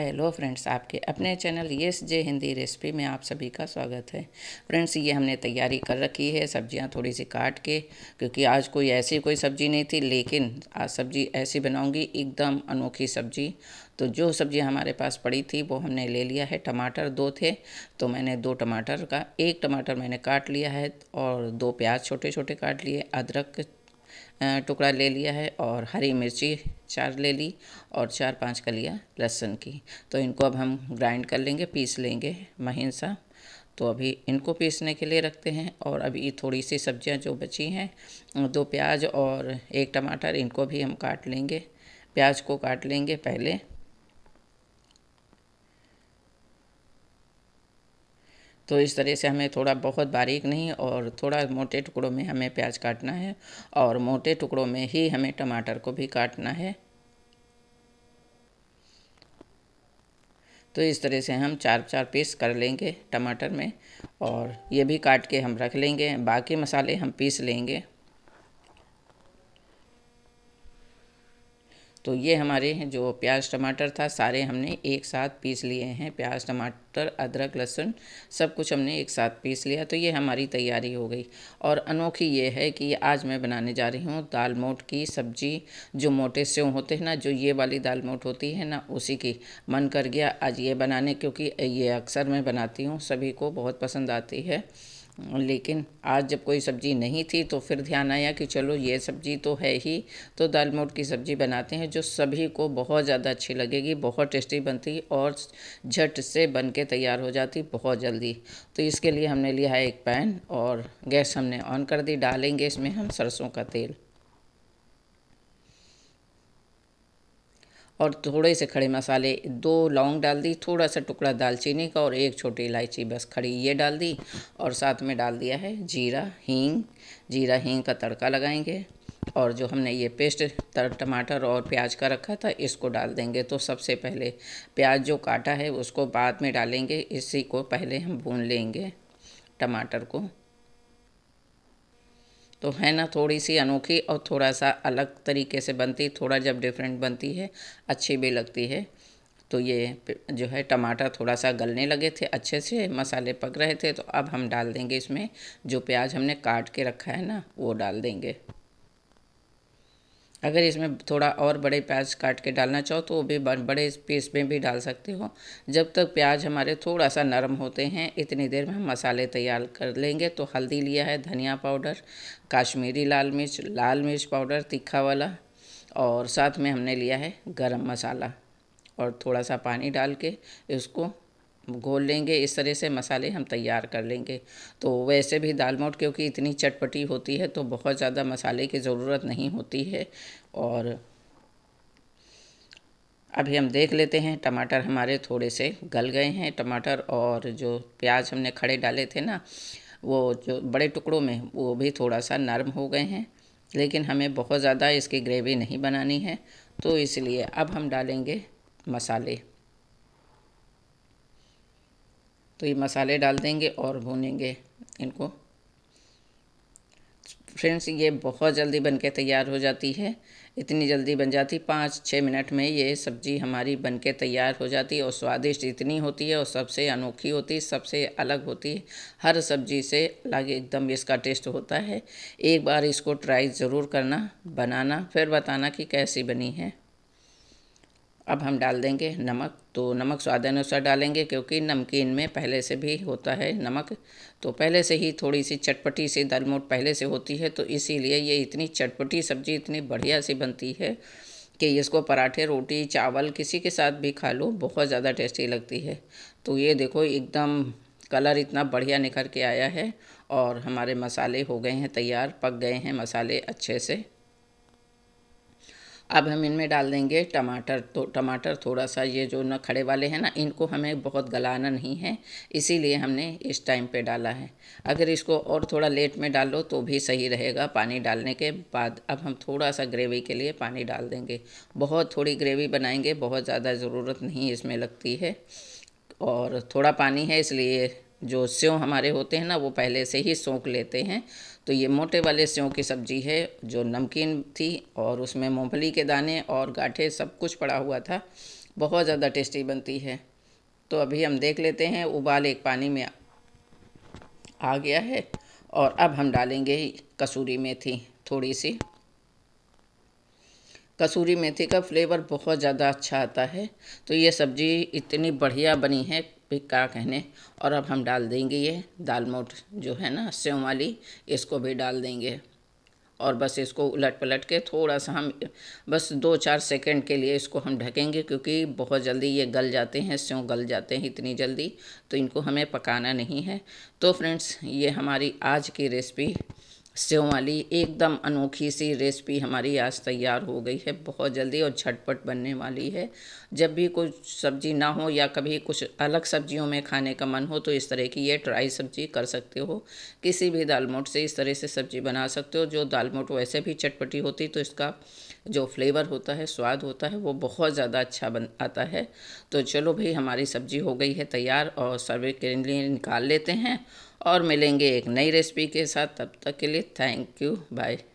hello friends आपके अपने channel yes J Hindi recipe में आप सभी का स्वागत है फ्रेंड्स ये हमने तैयारी कर रखी है सब्जियां थोड़ी सी काट के क्योंकि आज कोई ऐसी कोई सब्जी नहीं थी लेकिन आज सब्जी ऐसी बनाऊंगी एकदम अनोखी सब्जी तो जो सब्जी हमारे पास पड़ी थी वो हमने ले लिया है टमाटर दो थे तो मैंने दो टमाटर का एक टमाटर मैंने काट लिया है और दो प्याज छोटे छोटे काट लिए अदरक टुकड़ा ले लिया है और हरी मिर्ची चार ले ली और चार पांच कलियाँ लहसुन की तो इनको अब हम ग्राइंड कर लेंगे पीस लेंगे महीन सा तो अभी इनको पीसने के लिए रखते हैं और अभी थोड़ी सी सब्जियां जो बची हैं दो प्याज और एक टमाटर इनको भी हम काट लेंगे प्याज को काट लेंगे पहले तो इस तरह से हमें थोड़ा बहुत बारीक नहीं और थोड़ा मोटे टुकड़ों में हमें प्याज काटना है और मोटे टुकड़ों में ही हमें टमाटर को भी काटना है तो इस तरह से हम चार चार पीस कर लेंगे टमाटर में और ये भी काट के हम रख लेंगे बाकी मसाले हम पीस लेंगे तो ये हमारे हैं जो प्याज टमाटर था सारे हमने एक साथ पीस लिए हैं प्याज टमाटर अदरक लहसुन सब कुछ हमने एक साथ पीस लिया तो ये हमारी तैयारी हो गई और अनोखी ये है कि आज मैं बनाने जा रही हूँ दाल मोट की सब्जी जो मोटे सेव होते हैं ना जो ये वाली दाल मोट होती है ना उसी की मन कर गया आज ये बनाने क्योंकि ये अक्सर मैं बनाती हूँ सभी को बहुत पसंद आती है लेकिन आज जब कोई सब्ज़ी नहीं थी तो फिर ध्यान आया कि चलो ये सब्ज़ी तो है ही तो दाल मोट की सब्ज़ी बनाते हैं जो सभी को बहुत ज़्यादा अच्छी लगेगी बहुत टेस्टी बनती और झट से बन के तैयार हो जाती बहुत जल्दी तो इसके लिए हमने लिया है एक पैन और गैस हमने ऑन कर दी डालेंगे इसमें हम सरसों का तेल और थोड़े से खड़े मसाले दो लौंग डाल दी थोड़ा सा टुकड़ा दालचीनी का और एक छोटी इलायची बस खड़ी ये डाल दी और साथ में डाल दिया है जीरा हींग जीरा हींग का तड़का लगाएंगे और जो हमने ये पेस्ट टमाटर और प्याज का रखा था इसको डाल देंगे तो सबसे पहले प्याज जो काटा है उसको बाद में डालेंगे इसी को पहले हम भून लेंगे टमाटर को तो है ना थोड़ी सी अनोखी और थोड़ा सा अलग तरीके से बनती थोड़ा जब डिफरेंट बनती है अच्छी भी लगती है तो ये जो है टमाटर थोड़ा सा गलने लगे थे अच्छे से मसाले पक रहे थे तो अब हम डाल देंगे इसमें जो प्याज हमने काट के रखा है ना वो डाल देंगे अगर इसमें थोड़ा और बड़े प्याज काट के डालना चाहो तो वो भी बड़े पीस में भी डाल सकते हो जब तक प्याज हमारे थोड़ा सा नरम होते हैं इतनी देर में हम मसाले तैयार कर लेंगे तो हल्दी लिया है धनिया पाउडर काश्मीरी लाल मिर्च लाल मिर्च पाउडर तीखा वाला और साथ में हमने लिया है गरम मसाला और थोड़ा सा पानी डाल के इसको घोल लेंगे इस तरह से मसाले हम तैयार कर लेंगे तो वैसे भी दाल मोट क्योंकि इतनी चटपटी होती है तो बहुत ज़्यादा मसाले की ज़रूरत नहीं होती है और अभी हम देख लेते हैं टमाटर हमारे थोड़े से गल गए हैं टमाटर और जो प्याज हमने खड़े डाले थे ना वो जो बड़े टुकड़ों में वो भी थोड़ा सा नरम हो गए हैं लेकिन हमें बहुत ज़्यादा इसकी ग्रेवी नहीं बनानी है तो इसलिए अब हम डालेंगे मसाले तो ये मसाले डाल देंगे और भूनेंगे इनको फ्रेंड्स ये बहुत जल्दी बनके तैयार हो जाती है इतनी जल्दी बन जाती पाँच छः मिनट में ये सब्ज़ी हमारी बनके तैयार हो जाती और स्वादिष्ट इतनी होती है और सबसे अनोखी होती है सबसे अलग होती है हर सब्ज़ी से अलग एकदम इसका टेस्ट होता है एक बार इसको ट्राई ज़रूर करना बनाना फिर बताना कि कैसी बनी है अब हम डाल देंगे नमक तो नमक स्वाद अनुसार डालेंगे क्योंकि नमकीन में पहले से भी होता है नमक तो पहले से ही थोड़ी सी चटपटी सी दलमोट पहले से होती है तो इसीलिए ये इतनी चटपटी सब्जी इतनी बढ़िया सी बनती है कि इसको पराठे रोटी चावल किसी के साथ भी खा लो बहुत ज़्यादा टेस्टी लगती है तो ये देखो एकदम कलर इतना बढ़िया निखर के आया है और हमारे मसाले हो गए हैं तैयार पक गए हैं मसाले अच्छे से अब हम इनमें डाल देंगे टमाटर तो टमाटर थोड़ा सा ये जो ना खड़े वाले हैं ना इनको हमें बहुत गलाना नहीं है इसीलिए हमने इस टाइम पे डाला है अगर इसको और थोड़ा लेट में डालो तो भी सही रहेगा पानी डालने के बाद अब हम थोड़ा सा ग्रेवी के लिए पानी डाल देंगे बहुत थोड़ी ग्रेवी बनाएंगे बहुत ज़्यादा ज़रूरत नहीं इसमें लगती है और थोड़ा पानी है इसलिए जो स्यों हमारे होते हैं ना वो पहले से ही सोख लेते हैं तो ये मोटे वाले सेव की सब्ज़ी है जो नमकीन थी और उसमें मूँगफली के दाने और गाठे सब कुछ पड़ा हुआ था बहुत ज़्यादा टेस्टी बनती है तो अभी हम देख लेते हैं उबाल एक पानी में आ गया है और अब हम डालेंगे कसूरी मेथी थोड़ी सी कसूरी मेथी का फ्लेवर बहुत ज़्यादा अच्छा आता है तो ये सब्ज़ी इतनी बढ़िया बनी है पिक का कहने और अब हम डाल देंगे ये दाल मोट जो है ना सेव वाली इसको भी डाल देंगे और बस इसको उलट पलट के थोड़ा सा हम बस दो चार सेकंड के लिए इसको हम ढकेंगे क्योंकि बहुत जल्दी ये गल जाते हैं स्यों गल जाते हैं इतनी जल्दी तो इनको हमें पकाना नहीं है तो फ्रेंड्स ये हमारी आज की रेसिपी सेव वाली एकदम अनोखी सी रेसिपी हमारी आज तैयार हो गई है बहुत जल्दी और झटपट बनने वाली है जब भी कुछ सब्ज़ी ना हो या कभी कुछ अलग सब्जियों में खाने का मन हो तो इस तरह की ये ट्राई सब्जी कर सकते हो किसी भी दालमोट से इस तरह से सब्ज़ी बना सकते हो जो दालमोट वैसे भी चटपटी होती तो इसका जो फ्लेवर होता है स्वाद होता है वो बहुत ज़्यादा अच्छा बन आता है तो चलो भाई हमारी सब्ज़ी हो गई है तैयार और सर्वे के लिए निकाल लेते हैं और मिलेंगे एक नई रेसिपी के साथ तब तक के लिए थैंक यू बाय